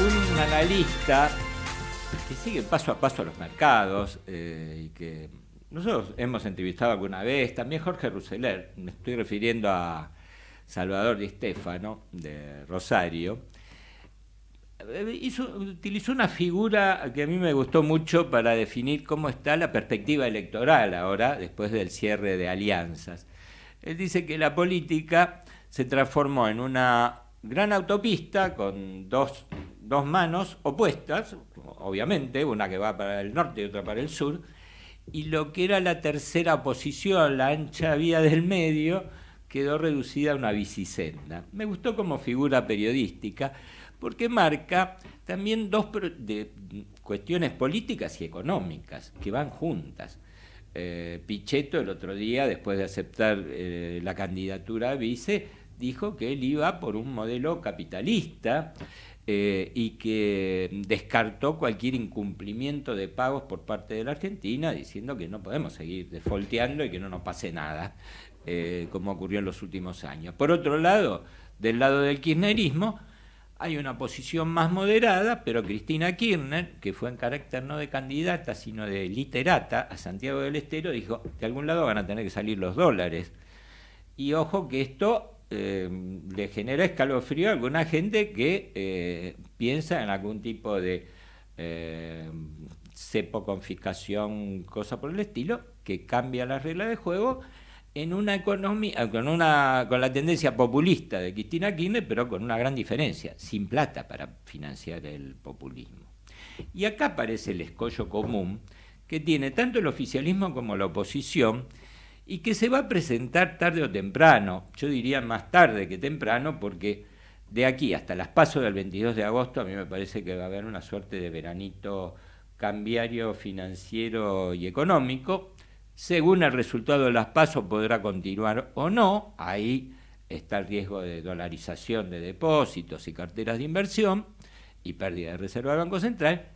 un analista que sigue paso a paso los mercados eh, y que nosotros hemos entrevistado alguna vez, también Jorge Rousseler, me estoy refiriendo a Salvador Di Stefano de Rosario, eh, utilizó una figura que a mí me gustó mucho para definir cómo está la perspectiva electoral ahora, después del cierre de alianzas. Él dice que la política se transformó en una gran autopista con dos, manos opuestas, obviamente, una que va para el norte y otra para el sur, y lo que era la tercera posición, la ancha vía del medio, quedó reducida a una bicicenda. Me gustó como figura periodística porque marca también dos cuestiones políticas y económicas que van juntas. Eh, Pichetto el otro día, después de aceptar eh, la candidatura a vice, dijo que él iba por un modelo capitalista eh, y que descartó cualquier incumplimiento de pagos por parte de la Argentina, diciendo que no podemos seguir defolteando y que no nos pase nada, eh, como ocurrió en los últimos años. Por otro lado, del lado del kirchnerismo, hay una posición más moderada, pero Cristina Kirchner, que fue en carácter no de candidata, sino de literata a Santiago del Estero, dijo, de algún lado van a tener que salir los dólares. Y ojo que esto eh, le genera escalofrío a alguna gente que eh, piensa en algún tipo de eh, cepo, confiscación, cosa por el estilo, que cambia la regla de juego en una economía, con, una, con la tendencia populista de Cristina Kirchner, pero con una gran diferencia, sin plata para financiar el populismo. Y acá aparece el escollo común que tiene tanto el oficialismo como la oposición, y que se va a presentar tarde o temprano, yo diría más tarde que temprano, porque de aquí hasta las pasos del 22 de agosto a mí me parece que va a haber una suerte de veranito cambiario financiero y económico. Según el resultado de las pasos podrá continuar o no, ahí está el riesgo de dolarización de depósitos y carteras de inversión y pérdida de reserva del Banco Central,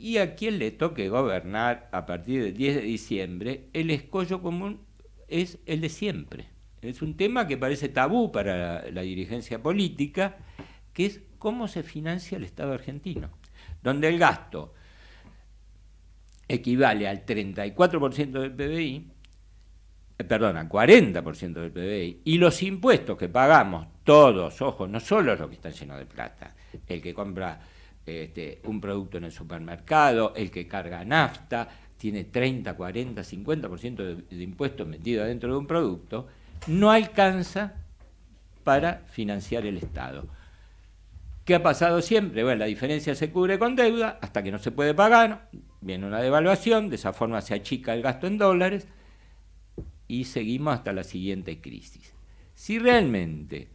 y a quien le toque gobernar a partir del 10 de diciembre, el escollo común es el de siempre. Es un tema que parece tabú para la, dirigencia política, que es cómo se financia el Estado argentino, donde el gasto equivale al 34% del PBI, eh, perdón, al 40% del PBI, y los impuestos que pagamos todos, ojo, no solo los que están llenos de plata, el que compra este, un producto en el supermercado, el que carga nafta, tiene 30, 40, 50% de, impuestos metido dentro de un producto, no alcanza para financiar el Estado. ¿Qué ha pasado siempre? Bueno, la diferencia se cubre con deuda hasta que no se puede pagar, viene una devaluación, de esa forma se achica el gasto en dólares y seguimos hasta la siguiente crisis. Si realmente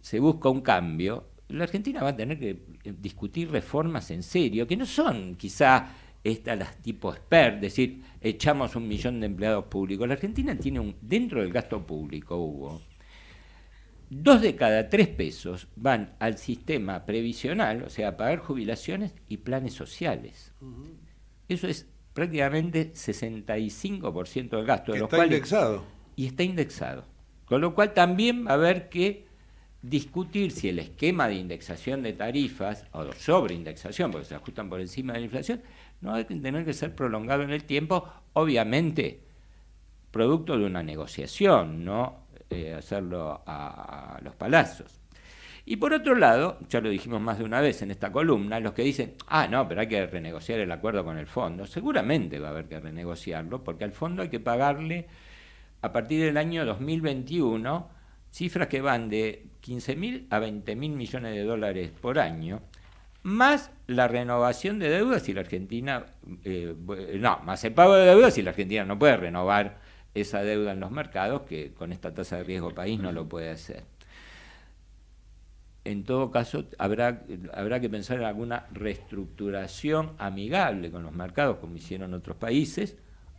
se busca un cambio, la Argentina va a tener que eh, discutir reformas en serio, que no son quizá estas las tipo expert, decir, echamos un millón de empleados públicos. La Argentina tiene un, dentro del gasto público, Hugo, dos de cada tres pesos van al sistema previsional, o sea, pagar jubilaciones y planes sociales. Eso es prácticamente 65% del gasto. de los está indexado. Y está indexado. Con lo cual también va a haber que discutir si el esquema de indexación de tarifas o sobreindexación, porque se ajustan por encima de la inflación, no va a tener que ser prolongado en el tiempo, obviamente producto de una negociación, no eh, hacerlo a, a los palazos. Y por otro lado, ya lo dijimos más de una vez en esta columna, los que dicen, ah, no, pero hay que renegociar el acuerdo con el fondo, seguramente va a haber que renegociarlo, porque al fondo hay que pagarle a partir del año 2021 cifras que van de 15.000 a 20.000 millones de dólares por año, más la renovación de deudas si la Argentina, eh, no, más el pago de deudas si la Argentina no puede renovar esa deuda en los mercados, que con esta tasa de riesgo país no lo puede hacer. En todo caso, habrá, habrá que pensar en alguna reestructuración amigable con los mercados, como hicieron otros países,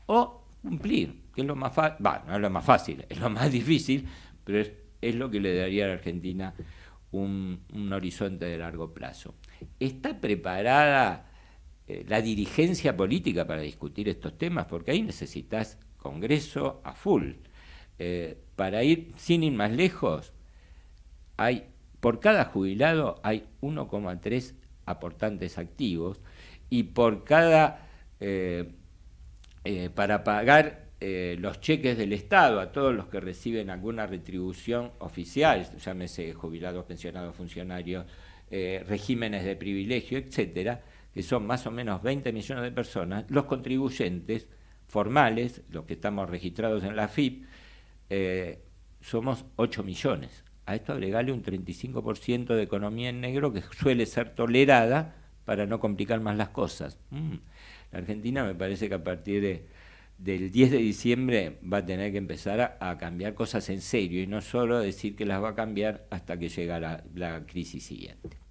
o cumplir, que es lo más fácil, no es lo más fácil, es lo más difícil, pero es es lo que le daría a la Argentina un, horizonte de largo plazo. ¿Está preparada eh, la dirigencia política para discutir estos temas? Porque ahí necesitas Congreso a full. Eh, para ir sin ir más lejos, hay por cada jubilado hay 1,3 aportantes activos y por cada eh, para pagar eh, los cheques del Estado a todos los que reciben alguna retribución oficial, llámese jubilados, pensionados, funcionarios, eh, regímenes de privilegio, etcétera, que son más o menos 20 millones de personas, los contribuyentes formales, los que estamos registrados en la FIP, eh, somos 8 millones. A esto agregale un 35% de economía en negro que suele ser tolerada para no complicar más las cosas. Mm. La Argentina me parece que a partir de del 10 de diciembre va a tener que empezar a, cambiar cosas en serio y no solo decir que las va a cambiar hasta que llega la crisis siguiente.